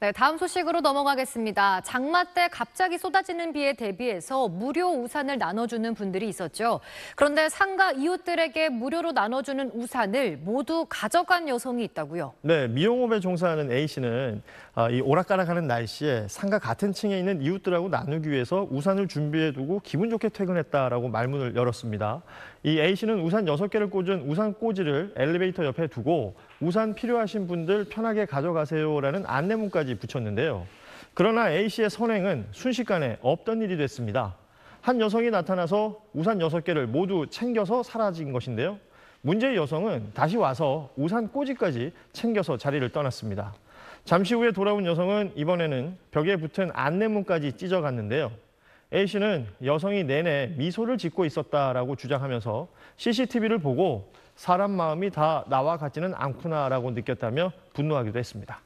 네, 다음 소식으로 넘어가겠습니다. 장마 때 갑자기 쏟아지는 비에 대비해서 무료 우산을 나눠주는 분들이 있었죠. 그런데 상가 이웃들에게 무료로 나눠주는 우산을 모두 가져간 여성이 있다고요. 네, 미용업에 종사하는 A 씨는 아, 이 오락가락하는 날씨에 상가 같은 층에 있는 이웃들하고 나누기 위해서 우산을 준비해두고 기분 좋게 퇴근했다라고 말문을 열었습니다. 이 A 씨는 우산 6개를 꽂은 우산 꽂이를 엘리베이터 옆에 두고 우산 필요하신 분들 편하게 가져가세요라는 안내문까지 끝까지 붙였는데요. 그러나 A씨의 선행은 순식간에 없던 일이 됐습니다. 한 여성이 나타나서 우산 6개를 모두 챙겨서 사라진 것인데요. 문제의 여성은 다시 와서 우산 꼬지까지 챙겨서 자리를 떠났습니다. 잠시 후에 돌아온 여성은 이번에는 벽에 붙은 안내문까지 찢어갔는데요. A씨는 여성이 내내 미소를 짓고 있었다라고 주장하면서 CCTV를 보고 사람 마음이 다 나와 같지는 않구나라고 느꼈다며 분노하기도 했습니다.